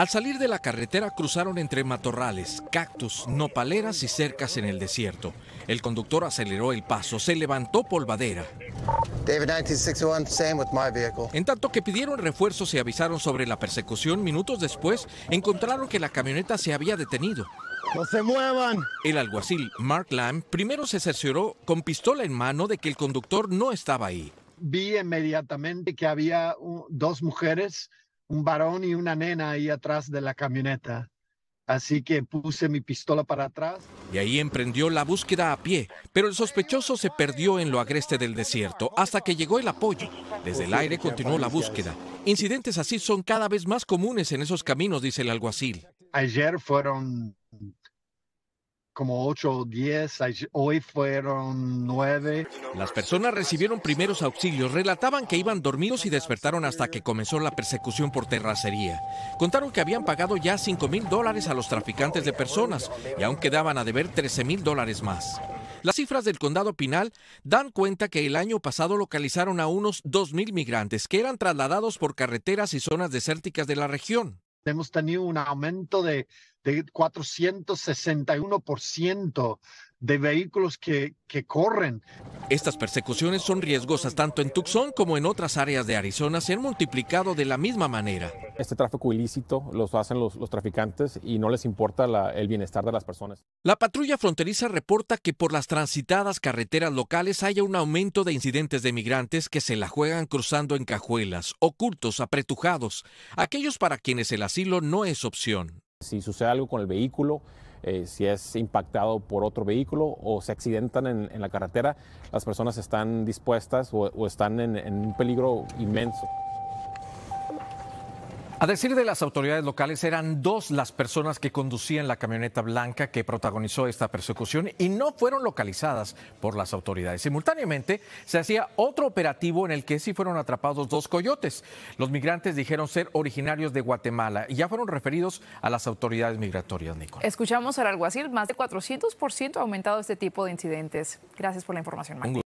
Al salir de la carretera cruzaron entre matorrales, cactus, nopaleras y cercas en el desierto. El conductor aceleró el paso, se levantó polvadera. David En tanto que pidieron refuerzos y avisaron sobre la persecución, minutos después encontraron que la camioneta se había detenido. ¡No se muevan! El alguacil Mark Lamb primero se cercioró con pistola en mano de que el conductor no estaba ahí. Vi inmediatamente que había dos mujeres un varón y una nena ahí atrás de la camioneta. Así que puse mi pistola para atrás. Y ahí emprendió la búsqueda a pie, pero el sospechoso se perdió en lo agreste del desierto hasta que llegó el apoyo. Desde el aire continuó la búsqueda. Incidentes así son cada vez más comunes en esos caminos, dice el alguacil. Ayer fueron como 8 o 10, hoy fueron 9. Las personas recibieron primeros auxilios, relataban que iban dormidos y despertaron hasta que comenzó la persecución por terracería. Contaron que habían pagado ya 5 mil dólares a los traficantes de personas y aún quedaban a deber 13 mil dólares más. Las cifras del condado Pinal dan cuenta que el año pasado localizaron a unos mil migrantes que eran trasladados por carreteras y zonas desérticas de la región. Hemos tenido un aumento de, por 461% de vehículos que, corren. Estas persecuciones son riesgosas tanto en Tucson como en otras áreas de Arizona, se han multiplicado de la misma manera. Este tráfico ilícito lo hacen los, traficantes y no les importa el bienestar de las personas. La patrulla fronteriza reporta que por las transitadas carreteras locales haya un aumento de incidentes de migrantes que se la juegan cruzando en cajuelas, ocultos, apretujados, aquellos para quienes el asilo no es opción. Si sucede algo con el vehículo, eh, si es impactado por otro vehículo o se accidentan en, la carretera, las personas están dispuestas o, están en un peligro inmenso. A decir de las autoridades locales, eran dos las personas que conducían la camioneta blanca que protagonizó esta persecución y no fueron localizadas por las autoridades. Simultáneamente, se hacía otro operativo en el que sí fueron atrapados dos coyotes. Los migrantes dijeron ser originarios de Guatemala y ya fueron referidos a las autoridades migratorias, Escuchamos al alguacil, más de 400% ha aumentado este tipo de incidentes. Gracias por la información, marco.